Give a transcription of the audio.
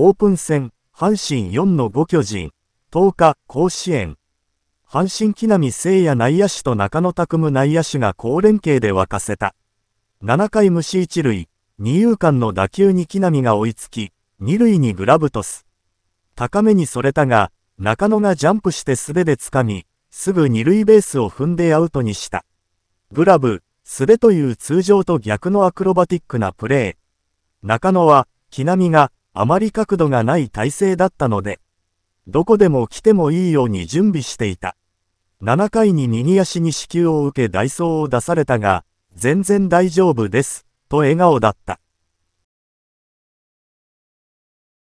オープン戦、阪神4の5巨人、10日、甲子園。阪神木浪聖也内野手と中野拓夢内野手が好連携で沸かせた。7回無視一塁、二遊間の打球に木浪が追いつき、二塁にグラブトス。高めにそれたが、中野がジャンプして素手で掴み、すぐ二塁ベースを踏んでアウトにした。グラブ、素手という通常と逆のアクロバティックなプレー。中野は、木浪が、あまり角度がない体勢だったので、どこでも来てもいいように準備していた。7回に右足に支給を受けダイソーを出されたが、全然大丈夫です、と笑顔だった。